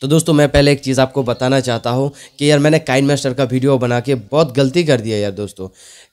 तो दोस्तों मैं पहले एक चीज़ आपको बताना चाहता हूँ कि यार मैंने काइन मास्टर का वीडियो बना के बहुत गलती कर दिया यार दोस्तों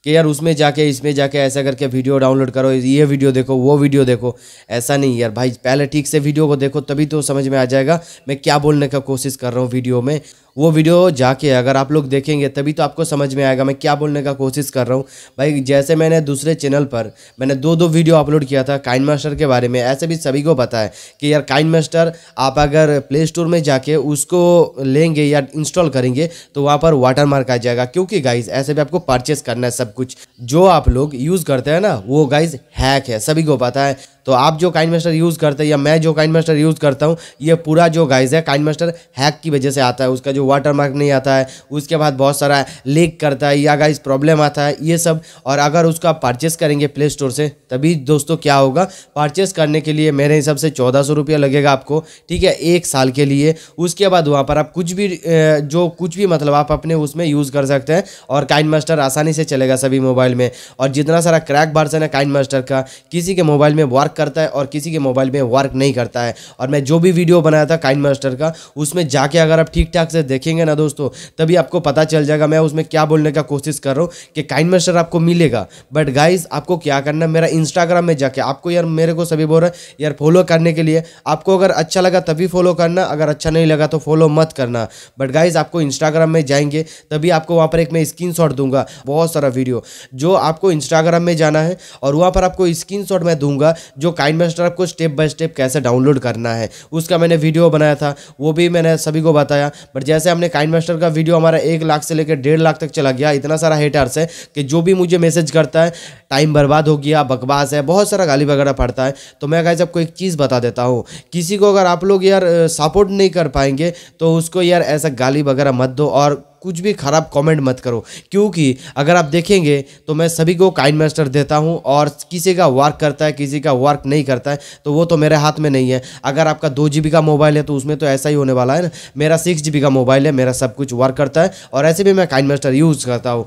कि यार उसमें जाके इसमें जाके ऐसा करके वीडियो डाउनलोड करो ये वीडियो देखो वो वीडियो देखो ऐसा नहीं यार भाई पहले ठीक से वीडियो को देखो तभी तो समझ में आ जाएगा मैं क्या बोलने का कोशिश कर रहा हूँ वीडियो में वो वीडियो जाके अगर आप लोग देखेंगे तभी तो आपको समझ में आएगा मैं क्या बोलने का कोशिश कर रहा हूँ भाई जैसे मैंने दूसरे चैनल पर मैंने दो दो वीडियो अपलोड किया था काइन मास्टर के बारे में ऐसे भी सभी को पता है कि यार काइन मास्टर आप अगर प्ले स्टोर में जाके उसको लेंगे या इंस्टॉल करेंगे तो वहाँ पर वाटर मार्क आ जाएगा क्योंकि गाइज ऐसे भी आपको परचेस करना है सब कुछ जो आप लोग यूज़ करते हैं ना वो गाइज हैक है सभी को पता है तो आप जो काइन मास्टर यूज़ करते हैं या मैं जो काइन मास्टर यूज़ करता हूँ ये पूरा जो गाइज है काइन मास्टर हैक की वजह से आता है उसका जो वाटर मार्क नहीं आता है उसके बाद बहुत सारा लीक करता है या गाइज प्रॉब्लम आता है ये सब और अगर उसका आप परचेस करेंगे प्ले स्टोर से तभी दोस्तों क्या होगा परचेस करने के लिए मेरे हिसाब से चौदह सौ रुपया लगेगा आपको ठीक है एक साल के लिए उसके बाद वहाँ पर आप कुछ भी जो कुछ भी मतलब आप अपने उसमें यूज़ कर सकते हैं और काइन मास्टर आसानी से चलेगा सभी मोबाइल में और जितना सारा क्रैक बार्सन है काइन मास्टर का किसी के मोबाइल में वर्क करता है और किसी के मोबाइल में वर्क नहीं करता है और मैं जो भी वीडियो बनाया था काइन मास्टर का उसमें जाके अगर आप ठीक ठाक से देखेंगे ना दोस्तों तभी आपको पता चल जाएगा मैं उसमें क्या बोलने का कोशिश कर रहा हूँ कि काइन मास्टर आपको मिलेगा बट गाइज आपको क्या करना मेरा इंस्टाग्राम में जाके आपको यार मेरे को सभी बोल रहे हैं यार फॉलो करने के लिए आपको अगर अच्छा लगा तभी फॉलो करना अगर अच्छा नहीं लगा तो फॉलो मत करना बट गाइज आपको इंस्टाग्राम में जाएंगे तभी आपको वहाँ पर एक मैं स्क्रीन दूंगा बहुत सारा वीडियो जो आपको इंस्टाग्राम में जाना है और वहाँ पर आपको स्क्रीन मैं दूंगा जो जो काइन मास्टर आपको स्टेप बाय स्टेप कैसे डाउनलोड करना है उसका मैंने वीडियो बनाया था वो भी मैंने सभी को बताया बट जैसे हमने काइंड मास्टर का वीडियो हमारा एक लाख से लेकर डेढ़ लाख तक चला गया इतना सारा हेटर्स है कि जो भी मुझे मैसेज करता है टाइम बर्बाद हो गया बकवास है बहुत सारा गाली वगैरह पड़ता है तो मैं गाइज आपको एक चीज़ बता देता हूँ किसी को अगर आप लोग यार सपोर्ट नहीं कर पाएंगे तो उसको यार ऐसा गाली वगैरह मत दो और कुछ भी ख़राब कमेंट मत करो क्योंकि अगर आप देखेंगे तो मैं सभी को काइन मास्टर देता हूँ और किसी का वर्क करता है किसी का वर्क नहीं करता है तो वो तो मेरे हाथ में नहीं है अगर आपका दो जी का मोबाइल है तो उसमें तो ऐसा ही होने वाला है ना मेरा सिक्स जी का मोबाइल है मेरा सब कुछ वर्क करता है और ऐसे भी मैं काइन मास्टर यूज़ करता हूँ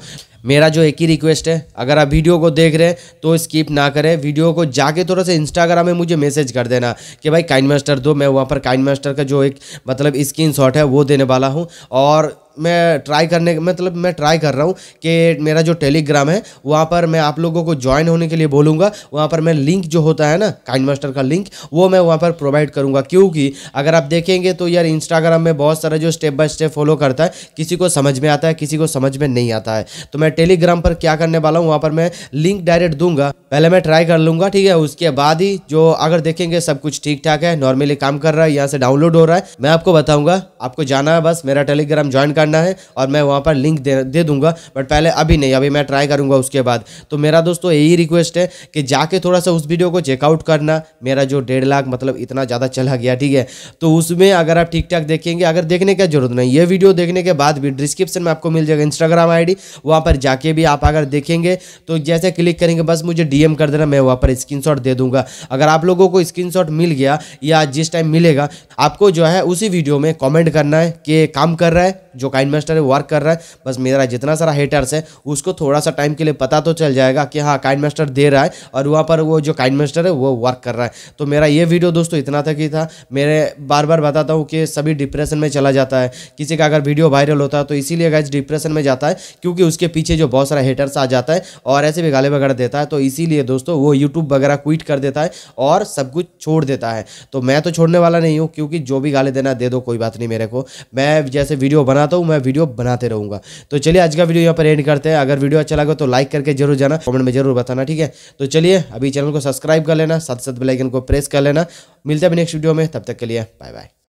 मेरा जो एक ही रिक्वेस्ट है अगर आप वीडियो को देख रहे हैं तो स्किप ना करें वीडियो को जाके थोड़ा सा इंस्टाग्राम में मुझे मैसेज कर देना कि भाई काइन मास्टर दो मैं वहाँ पर काइन मास्टर का जो एक मतलब स्क्रीन शॉट है वो देने वाला हूँ और मैं ट्राई करने मतलब मैं ट्राई कर रहा हूँ कि मेरा जो टेलीग्राम है वहाँ पर मैं आप लोगों को ज्वाइन होने के लिए बोलूँगा वहाँ पर मैं लिंक जो होता है ना काइन मास्टर का लिंक वो मैं वहाँ पर प्रोवाइड करूँगा क्योंकि अगर आप देखेंगे तो यार इंस्टाग्राम में बहुत सारा जो स्टेप बाय स्टेप फॉलो करता है किसी को समझ में आता है किसी को समझ में नहीं आता है तो मैं टेलीग्राम पर क्या करने वाला हूँ वहाँ पर मैं लिंक डायरेक्ट दूंगा पहले मैं ट्राई कर लूँगा ठीक है उसके बाद ही जो अगर देखेंगे सब कुछ ठीक ठाक है नॉर्मली काम कर रहा है यहाँ से डाउनलोड हो रहा है मैं आपको बताऊँगा आपको जाना है बस मेरा टेलीग्राम ज्वाइन करना करना है और मैं वहाँ पर लिंक दे दे दूंगा बट पहले अभी नहीं अभी मैं ट्राई करूँगा उसके बाद तो मेरा दोस्तों यही रिक्वेस्ट है कि जाके थोड़ा सा उस वीडियो को चेकआउट करना मेरा जो डेढ़ लाख मतलब इतना ज़्यादा चला गया ठीक है तो उसमें अगर आप ठीक ठाक देखेंगे अगर देखने की जरूरत नहीं ये वीडियो देखने के बाद भी डिस्क्रिप्शन में आपको मिल जाएगा इंस्टाग्राम आई डी पर जाके भी आप अगर देखेंगे तो जैसे क्लिक करेंगे बस मुझे डीएम कर देना मैं वहाँ पर स्क्रीन दे दूंगा अगर आप लोगों को स्क्रीन मिल गया या जिस टाइम मिलेगा आपको जो है उसी वीडियो में कमेंट करना है कि काम कर रहा है जो काइन मास्टर है वर्क कर रहा है बस मेरा जितना सारा हेटर्स है उसको थोड़ा सा टाइम के लिए पता तो चल जाएगा कि हाँ काइन मास्टर दे रहा है और वहाँ पर वो जो काइन मास्टर है वो वर्क कर रहा है तो मेरा ये वीडियो दोस्तों इतना तक ही था मेरे बार बार बताता हूँ कि सभी डिप्रेशन में चला जाता है किसी का अगर वीडियो वायरल होता है तो इसीलिए गाइज डिप्रेशन में जाता है क्योंकि उसके पीछे जो बहुत सारा हेटर्स आ जाता है और ऐसे भी गाले वगैरह देता है तो इसीलिए दोस्तों वो यूट्यूब वगैरह क्विट कर देता है और सब कुछ छोड़ देता है तो मैं तो छोड़ने वाला नहीं हूँ क्योंकि जो भी गाले देना दे दो कोई बात नहीं मेरे को मैं जैसे वीडियो बना बनाता हूँ मैं वीडियो बनाते रहूँगा तो चलिए आज का वीडियो यहाँ पर एंड करते हैं अगर वीडियो अच्छा लगा तो लाइक करके जरूर जाना कमेंट में जरूर बताना ठीक है तो चलिए अभी चैनल को सब्सक्राइब कर लेना साथ साथ बेलाइकन को प्रेस कर लेना मिलते हैं अभी नेक्स्ट वीडियो में तब तक के लिए बाय बाय